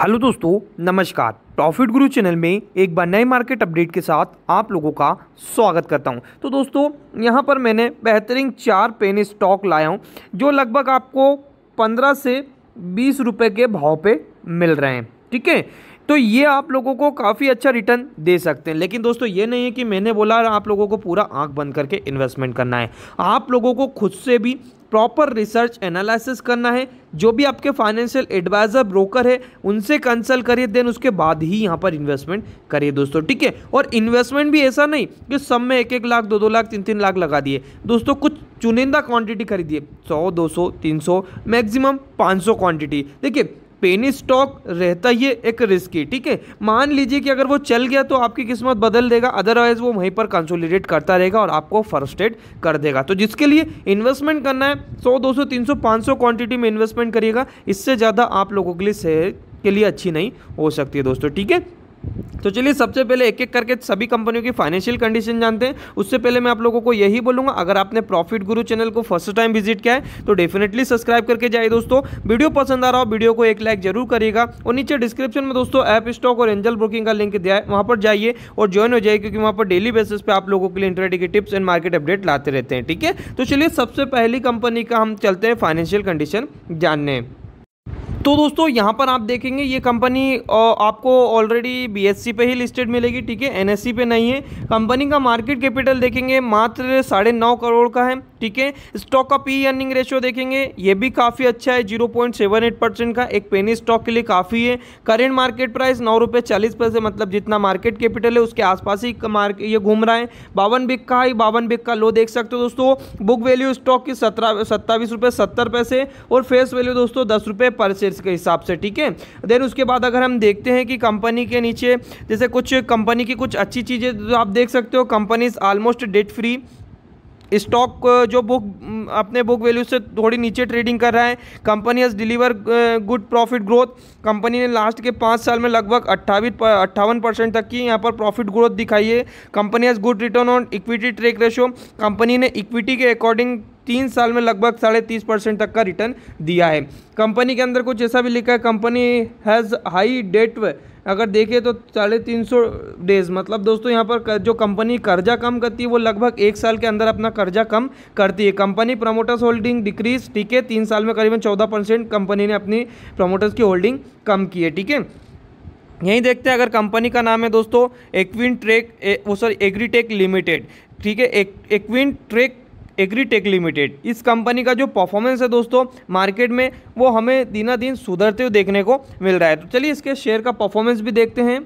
hello दोस्तों नमस्कार profit गुरु चैनल में एक बार नए मार्केट अपडेट के साथ आप लोगों का स्वागत करता हूं तो दोस्तों यहां पर मैंने बेहतरीन चार पेन स्टॉक लाया हूं जो लगभग आपको पंद्रह से बीस रुपए के भाव पे मिल रहे हैं ठीक है तो ये आप लोगों को काफ़ी अच्छा रिटर्न दे सकते हैं लेकिन दोस्तों ये नहीं है कि मैंने बोला आप लोगों को पूरा आंख बंद करके इन्वेस्टमेंट करना है आप लोगों को खुद से भी प्रॉपर रिसर्च एनालिसिस करना है जो भी आपके फाइनेंशियल एडवाइज़र ब्रोकर है उनसे कंसल्ट करिए देन उसके बाद ही यहाँ पर इन्वेस्टमेंट करिए दोस्तों ठीक है और इन्वेस्टमेंट भी ऐसा नहीं कि सब में एक एक लाख दो दो लाख तीन तीन लाख लगा दिए दोस्तों कुछ चुनिंदा क्वांटिटी खरीदिए सौ दो सौ तीन सौ मैक्सिमम पाँच सौ क्वान्टिटी देखिए पेनी स्टॉक रहता ही एक रिस्क है ठीक है मान लीजिए कि अगर वो चल गया तो आपकी किस्मत बदल देगा अदरवाइज वो वहीं पर कंसोलिडेट करता रहेगा और आपको फर्स्टेड कर देगा तो जिसके लिए इन्वेस्टमेंट करना है सौ दो सौ तीन सौ पाँच सौ में इन्वेस्टमेंट करिएगा इससे ज़्यादा आप लोगों के लिए सेहत के लिए अच्छी नहीं हो सकती है दोस्तों ठीक है तो चलिए सबसे पहले एक एक करके सभी कंपनियों की फाइनेंशियल कंडीशन जानते हैं उससे पहले मैं आप लोगों को यही बोलूंगा अगर आपने प्रॉफिट गुरु चैनल को फर्स्ट टाइम विजिट किया है तो डेफिनेटली सब्सक्राइब करके जाइए दोस्तों वीडियो पसंद आ रहा हो वीडियो को एक लाइक जरूर करिएगा और नीचे डिस्क्रिप्शन में दोस्तों ऐप स्टॉक और एंजल ब्रोकिंग का लिंक दिया है वहाँ पर जाइए और ज्वाइन हो जाइए क्योंकि वहाँ पर डेली बेसिस पर आप लोगों के लिए इंटरनेट की टिप्स एंड मार्केट अपडेट लाते रहते हैं ठीक है तो चलिए सबसे पहली कंपनी का हम चलते हैं फाइनेंशियल कंडीशन जानने तो दोस्तों यहाँ पर आप देखेंगे ये कंपनी आपको ऑलरेडी बीएससी पे ही लिस्टेड मिलेगी ठीक है एनएससी पे नहीं है कंपनी का मार्केट कैपिटल देखेंगे मात्र साढ़े नौ करोड़ का है ठीक है स्टॉक का पी अर्निंग रेशियो देखेंगे ये भी काफ़ी अच्छा है zero point seven eight percent का एक पेनी स्टॉक के लिए काफ़ी है करेंट मार्केट प्राइस नौ रुपये चालीस पैसे मतलब जितना मार्केट कैपिटल है उसके आसपास ही मार्केट ये घूम रहा है बावन बिक का हाई बावन बिक का लो देख सकते हो दोस्तों बुक वैल्यू स्टॉक की सत्रह सत्ताईस रुपये सत्तर पैसे और फेस वैल्यू दोस्तों दस रुपये पर शेयर के हिसाब से ठीक है देन उसके बाद अगर हम देखते हैं कि कंपनी के नीचे जैसे कुछ कंपनी की कुछ अच्छी चीज़ें तो आप देख सकते हो company almost debt free stock uh, जो बुक mm, अपने बुक वैल्यू से थोड़ी नीचे ट्रेडिंग कर रहा है company has deliver good profit growth company ने लास्ट के पाँच साल में लगभग अट्ठावी अट्ठावन परसेंट तक की यहाँ पर प्रॉफिट ग्रोथ दिखाई है company has good return on equity track ratio company ने इक्विटी के अकॉर्डिंग तीन साल में लगभग साढ़े तीस परसेंट तक का रिटर्न दिया है कंपनी के अंदर कुछ ऐसा भी लिखा है कंपनी हैज़ हाई डेट अगर देखें तो साढ़े तीन सौ डेज़ मतलब दोस्तों यहाँ पर जो कंपनी कर्जा कम करती है वो लगभग एक साल के अंदर अपना कर्जा कम करती है कंपनी प्रमोटर्स होल्डिंग डिक्रीज ठीक है तीन साल में करीबन चौदह परसेंट कंपनी ने अपनी प्रमोटर्स की होल्डिंग कम की है ठीक है यहीं देखते हैं अगर कंपनी का नाम है दोस्तों एक्विन ट्रेक वो सॉरी एग्रीटेक लिमिटेड ठीक है एक्विन ट्रेक एग्रीटेक लिमिटेड इस कंपनी का जो परफॉर्मेंस है दोस्तों मार्केट में वो हमें दिना दिन सुधरते हुए देखने को मिल रहा है तो चलिए इसके शेयर का परफॉर्मेंस भी देखते हैं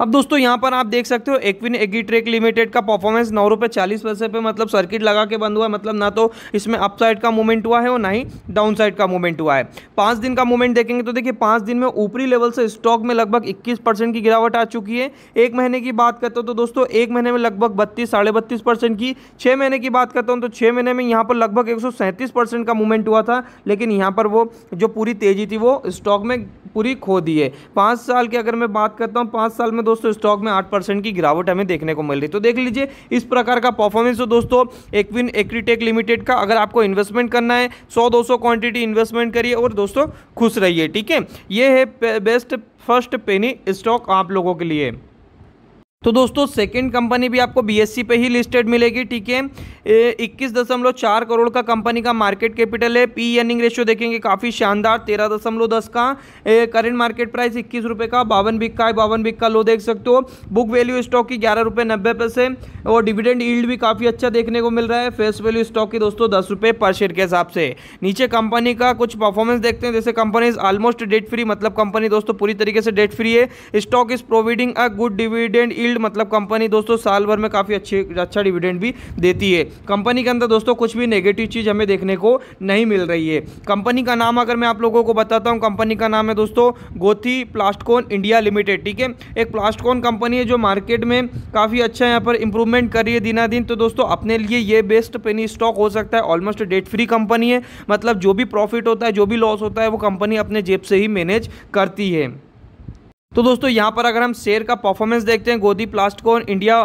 अब दोस्तों यहाँ पर आप देख सकते हो एक्विन एगी ट्रेक लिमिटेड का परफॉर्मेंस नौ रुपये चालीस पैसे पे मतलब सर्किट लगा के बंद हुआ मतलब ना तो इसमें अपसाइड का मूवमेंट हुआ है और ना ही डाउन साइड का मूवमेंट हुआ है पाँच दिन का मूवमेंट देखेंगे तो देखिए पाँच दिन में ऊपरी लेवल से स्टॉक में लगभग इक्कीस परसेंट की गिरावट आ चुकी है एक महीने की बात करता हूँ तो दोस्तों एक महीने में लगभग बत्तीस साढ़े बत्तीस परसेंट की छः महीने की बात करता हूँ तो छः महीने में यहाँ पर लगभग एक सौ सैंतीस परसेंट का मूवमेंट हुआ था लेकिन यहाँ पर वो जो पूरी तेज़ी थी वो स्टॉक में पूरी खो दी है पाँच साल की अगर मैं बात करता हूँ पाँच साल में दोस्तों स्टॉक में आठ परसेंट की गिरावट हमें देखने को मिल रही तो देख लीजिए इस प्रकार का परफॉर्मेंस हो दोस्तों एकविन एक्रीटेक लिमिटेड का अगर आपको इन्वेस्टमेंट करना है सौ दो सौ क्वांटिटी इन्वेस्टमेंट करिए और दोस्तों खुश रहिए ठीक है ये है बेस्ट फर्स्ट पेनी स्टॉक आप लोगों के लिए तो दोस्तों सेकंड कंपनी भी आपको बीएससी पे ही लिस्टेड मिलेगी ठीक है इक्कीस दशमलव चार करोड़ का कंपनी का मार्केट कैपिटल है पी अर्निंग रेशियो देखेंगे काफ़ी शानदार तेरह दशमलव दस का करेंट मार्केट प्राइस इक्कीस रुपये का बावन बिक का है बावन बिक का लो देख सकते हो बुक वैल्यू स्टॉक की ग्यारह रुपये नब्बे पैसे और डिविडेंड ईल्ड भी काफ़ी अच्छा देखने को मिल रहा है फेस वैल्यू स्टॉक की दोस्तों दस रुपये पर शेयर के हिसाब से नीचे कंपनी का कुछ परफॉर्मेंस देखते हैं जैसे company is almost debt free मतलब कंपनी दोस्तों पूरी तरीके से डेट फ्री है stock is providing a good dividend yield मतलब कंपनी दोस्तों साल भर में काफ़ी अच्छी अच्छा डिविडेंड भी देती है कंपनी के अंदर दोस्तों कुछ भी नेगेटिव चीज़ हमें देखने को नहीं मिल रही है कंपनी का नाम अगर मैं आप लोगों को बताता हूँ कंपनी का नाम है दोस्तों गोथी प्लास्टकोन इंडिया लिमिटेड ठीक है एक प्लास्टकोन कंपनी है जो मार्केट में काफ़ी अच्छा यहाँ पर इंप्रूवमेंट कर रही है दिना दिन तो दोस्तों अपने लिए ये बेस्ट पेनी स्टॉक हो सकता है ऑलमोस्ट डेट फ्री कंपनी है मतलब जो भी प्रॉफिट होता है जो भी लॉस होता है वो कंपनी अपने जेब से ही मैनेज करती है तो दोस्तों यहाँ पर अगर हम शेयर का परफॉर्मेंस देखते हैं गोदी प्लास्ट इंडिया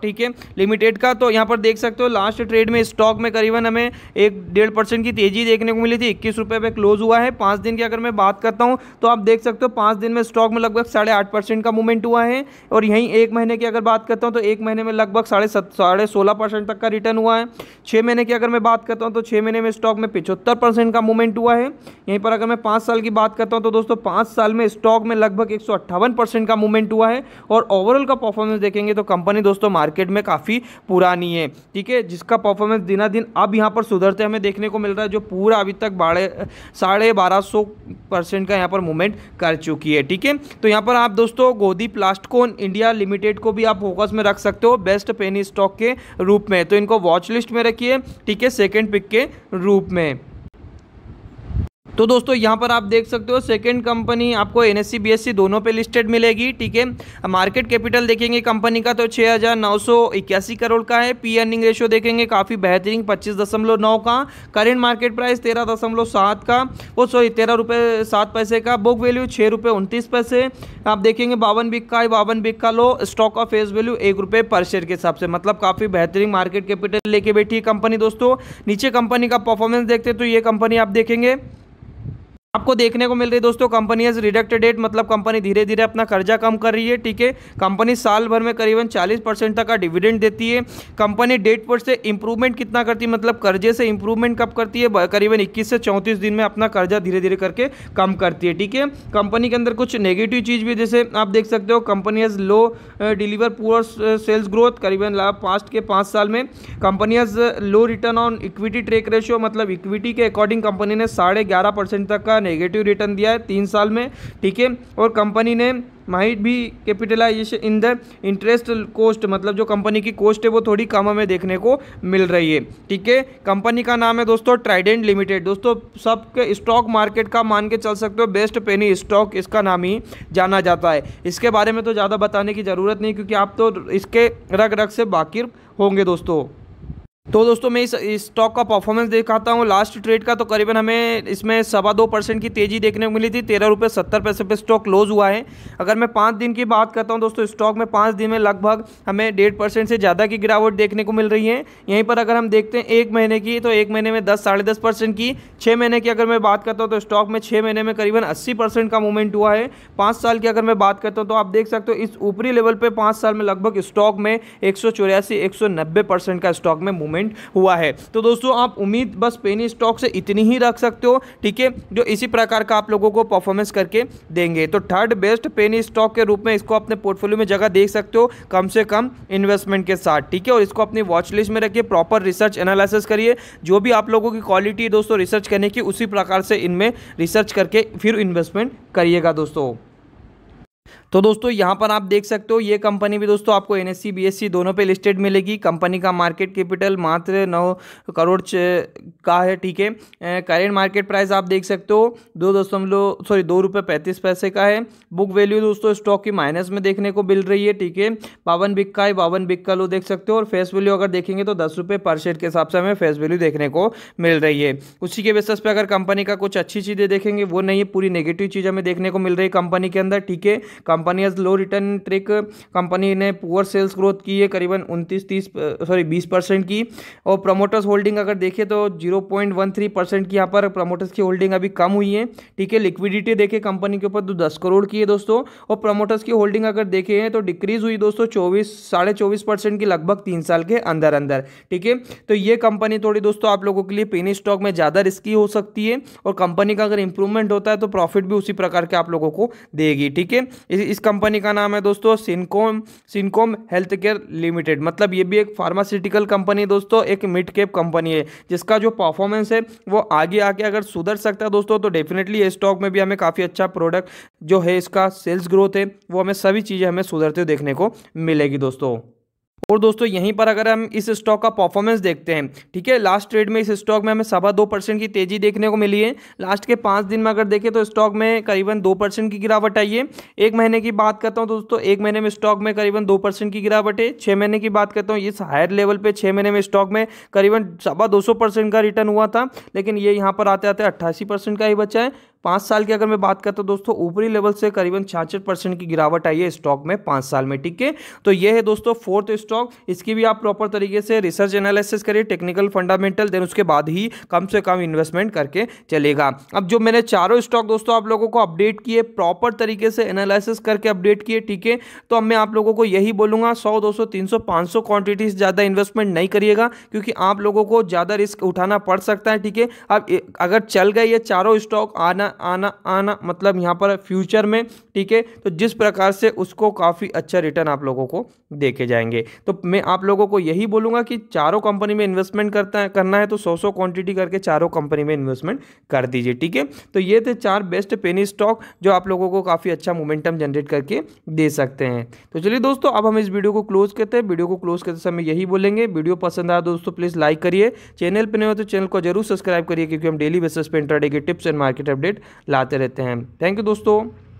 ठीक है लिमिटेड का तो यहाँ पर देख सकते हो लास्ट ट्रेड में स्टॉक में करीबन हमें एक डेढ़ परसेंट की तेजी देखने को मिली थी इक्कीस रुपये पर क्लोज हुआ है पाँच दिन की अगर मैं बात करता हूँ तो आप देख सकते हो पाँच दिन में स्टॉक में लगभग साढ़े आठ परसेंट का मूवमेंट हुआ है और यहीं एक महीने की अगर बात करता हूँ तो एक महीने में लगभग साढ़े सत साढ़े सोलह परसेंट तक का रिटर्न हुआ है छः महीने की अगर मैं बात करता हूँ तो छः महीने में स्टॉक में पिछहत्तर परसेंट का मूवमेंट हुआ है यहीं पर अगर मैं पाँच साल की बात करता हूँ तो दोस्तों पाँच साल में स्टॉक में लगभग एक अट्ठावन परसेंट का मूवमेंट हुआ है और ओवरऑल का परफॉर्मेंस देखेंगे तो कंपनी दोस्तों मार्केट में काफ़ी पुरानी है ठीक है जिसका परफॉर्मेंस दिना दिन अब यहाँ पर सुधरते हमें देखने को मिल रहा है जो पूरा अभी तक बाढ़े साढ़े बारह सौ परसेंट का यहाँ पर मूवमेंट कर चुकी है ठीक है तो यहाँ पर आप दोस्तों गोदी प्लास्टकोन इंडिया लिमिटेड को भी आप फोकस में रख सकते हो बेस्ट पेनी स्टॉक के रूप में तो इनको वॉच लिस्ट में रखिए ठीक है सेकेंड पिक के रूप में तो दोस्तों यहाँ पर आप देख सकते हो सेकंड कंपनी आपको एन एस दोनों पे लिस्टेड मिलेगी ठीक है मार्केट कैपिटल देखेंगे कंपनी का तो छः हजार नौ सौ इक्यासी करोड़ का है पी अर्निंग रेशियो देखेंगे काफ़ी बेहतरीन पच्चीस दशमलव नौ का करेंट मार्केट प्राइस तेरह दशमलव सात का वो सॉरी तेरह रुपये सात पैसे का बुक वैल्यू छः रुपये उनतीस पैसे आप देखेंगे बावन बिक का बावन बिक का लो स्टॉक का फेस वैल्यू एक रुपये पर शेयर के हिसाब से मतलब काफ़ी बेहतरीन मार्केट कैपिटल लेके बैठी है कंपनी दोस्तों नीचे कंपनी का परफॉर्मेंस देखते तो ये कंपनी आप देखेंगे आपको देखने को मिल रही है दोस्तों कंपनी एज रिडक्ट डेट मतलब कंपनी धीरे धीरे अपना कर्जा कम कर रही है ठीक है कंपनी साल भर में करीबन 40 परसेंट तक का डिविडेंड देती है कंपनी डेट पर से इंप्रूवमेंट कितना करती है मतलब कर्जे से इंप्रूवमेंट कब करती है करीबन 21 से 34 दिन में अपना कर्जा धीरे धीरे करके कम करती है ठीक है कंपनी के अंदर कुछ नेगेटिव चीज़ भी जैसे आप देख सकते हो company has low deliver poor sales growth करीबन पास्ट के पाँच साल में company has low return on equity track ratio मतलब इक्विटी के अकॉर्डिंग कंपनी ने साढ़े ग्यारह परसेंट तक का नेगेटिव रिटर्न दिया है तीन साल में ठीक है और कंपनी ने माइट भी capitalization in the interest cost मतलब जो कंपनी की कोस्ट है वो थोड़ी कम हमें देखने को मिल रही है ठीक है कंपनी का नाम है दोस्तों ट्राइडेंट लिमिटेड दोस्तों सबके स्टॉक मार्केट का मान के चल सकते हो बेस्ट पेनी स्टॉक इसका नाम ही जाना जाता है इसके बारे में तो ज़्यादा बताने की ज़रूरत नहीं क्योंकि आप तो इसके रग रग से बाकी होंगे दोस्तों तो दोस्तों मैं इस स्टॉक का परफॉर्मेंस दिखाता हूँ लास्ट ट्रेड का तो करीबन हमें इसमें सवा दो परसेंट की तेजी देखने को मिली थी तेरह रुपये सत्तर पैसे पे स्टॉक क्लोज हुआ है अगर मैं पाँच दिन की बात करता हूँ दोस्तों स्टॉक में पाँच दिन में लगभग हमें डेढ़ परसेंट से ज़्यादा की गिरावट देखने को मिल रही है यहीं पर अगर हम देखते हैं एक महीने की तो एक महीने में दस साढ़े दस परसेंट की छः महीने की अगर मैं बात करता हूँ तो स्टॉक में छः महीने में करीबन अस्सी परसेंट का मूवमेंट हुआ है पाँच साल की अगर मैं बात करता हूँ तो आप देख सकते हो इस ऊपरी लेवल पर पाँच साल में लगभग स्टॉक में एक सौ चौरासी का स्टॉक में मूवमेंट मूवमेंट हुआ है तो दोस्तों आप उम्मीद बस पेनी स्टॉक से इतनी ही रख सकते हो ठीक है जो इसी प्रकार का आप लोगों को परफॉर्मेंस करके देंगे तो थर्ड बेस्ट पेनी स्टॉक के रूप में इसको अपने पोर्टफोलियो में जगह देख सकते हो कम से कम इन्वेस्टमेंट के साथ ठीक है और इसको अपनी वॉचलिस्ट में रखिए प्रॉपर रिसर्च एनालिसिस करिए जो भी आप लोगों की क्वालिटी है दोस्तों रिसर्च करने की उसी प्रकार से इनमें रिसर्च करके फिर इन्वेस्टमेंट करिएगा दोस्तों तो दोस्तों यहाँ पर आप देख सकते हो ये कंपनी भी दोस्तों आपको एन एस दोनों पे लिस्टेड मिलेगी कंपनी का मार्केट कैपिटल मात्र नौ करोड़ का है ठीक है करेंट मार्केट प्राइस आप देख सकते हो दो दशमलव सॉरी दो रुपये पैंतीस पैसे का है बुक वैल्यू दोस्तों स्टॉक की माइनस में देखने को मिल रही है ठीक है बावन बिक का है बावन बिक का लो देख सकते हो और फेस वैल्यू अगर देखेंगे तो दस रुपये पर शेयर के हिसाब से हमें फेस वैल्यू देखने को मिल रही है उसी के बेसिस पर अगर कंपनी का कुछ अच्छी चीज़ें देखेंगे वो नहीं है पूरी नेगेटिव चीज़ हमें देखने को मिल रही है कंपनी के अंदर ठीक है company has low return track company ने पुअर सेल्स ग्रोथ की है करीबन उनतीस तीस सॉरी बीस परसेंट की और प्रमोटर्स होल्डिंग अगर देखें तो zero point one three percent की यहाँ पर प्रमोटर्स की होल्डिंग अभी कम हुई है ठीक है लिक्विडिटी देखें कंपनी के ऊपर तो दस करोड़ की है दोस्तों और प्रमोटर्स की होल्डिंग अगर देखें तो डिक्रीज हुई दोस्तों चौबीस साढ़े चौबीस परसेंट की लगभग तीन साल के अंदर अंदर ठीक है तो ये कंपनी थोड़ी दोस्तों आप लोगों के लिए पेनी स्टॉक में ज़्यादा रिस्की हो सकती है और कंपनी का अगर इंप्रूवमेंट होता है तो प्रॉफिट भी उसी प्रकार के आप लोगों को देगी ठीक है इस कंपनी का नाम है दोस्तों Syncom Syncom health care limited मतलब ये भी एक फार्मास्यूटिकल कंपनी है दोस्तों एक मिड कैप कंपनी है जिसका जो परफॉर्मेंस है वो आगे आके अगर सुधर सकता है दोस्तों तो डेफिनेटली ये स्टॉक में भी हमें काफ़ी अच्छा प्रोडक्ट जो है इसका सेल्स ग्रोथ है वो हमें सभी चीज़ें हमें सुधरते हुए देखने को मिलेगी दोस्तों और दोस्तों यहीं पर अगर हम इस स्टॉक का परफॉर्मेंस देखते हैं ठीक है लास्ट ट्रेड में इस स्टॉक में हमें सवा दो परसेंट की तेजी देखने को मिली है लास्ट के पाँच दिन में अगर देखें तो स्टॉक में करीबन दो परसेंट की गिरावट आई है एक महीने की बात करता हूँ दोस्तों एक महीने में स्टॉक में करीबन दो परसेंट की गिरावट है छः महीने की बात करता हूँ इस हायर लेवल पर छः महीने में स्टॉक में करीबन सवा दो का रिटर्न हुआ था लेकिन ये यहाँ पर आते आते अट्ठासी का ही बचा है पाँच साल की अगर मैं बात करता हूँ तो दोस्तों ऊपरी लेवल से करीबन छियासठ परसेंट की गिरावट आई है स्टॉक में पाँच साल में ठीक है तो ये है दोस्तों फोर्थ स्टॉक इसकी भी आप प्रॉपर तरीके से रिसर्च एनालिसिस करिए टेक्निकल फंडामेंटल देन उसके बाद ही कम से कम इन्वेस्टमेंट करके चलेगा अब जो मैंने चारों स्टॉक दोस्तों आप लोगों को अपडेट किए प्रॉपर तरीके से एनालिसिस करके अपडेट किए ठीक है तो अब मैं आप लोगों को यही बोलूँगा सौ दो सौ तीन सौ पाँच सौ क्वान्टिटी से ज़्यादा इन्वेस्टमेंट नहीं करिएगा क्योंकि आप लोगों को ज़्यादा रिस्क उठाना पड़ सकता है ठीक है अब अगर चल गए ये चारों स्टॉक आना आना आना मतलब यहाँ पर फ्यूचर में ठीक है तो जिस प्रकार से उसको काफ़ी अच्छा रिटर्न आप लोगों को देखे जाएंगे तो मैं आप लोगों को यही बोलूँगा कि चारों कंपनी में इन्वेस्टमेंट करता है करना है तो सौ सौ क्वान्टिटी करके चारों कंपनी में इन्वेस्टमेंट कर दीजिए ठीक है तो ये थे चार बेस्ट पेनी स्टॉक जो आप लोगों को काफ़ी अच्छा मोमेंटम जनरेट करके दे सकते हैं तो चलिए दोस्तों अब हम इस वीडियो को क्लोज करते हैं वीडियो को क्लोज करते समय यही बोलेंगे वीडियो पसंद आया दोस्तों प्लीज़ लाइक करिए चैनल पर नहीं हो तो चैनल को जरूर सब्सक्राइब करिए क्योंकि हम डेली बेसिस पर इंटरडे के टिप्स एंड मार्केट अपडेट लाते रहते हैं थैंक यू दोस्तों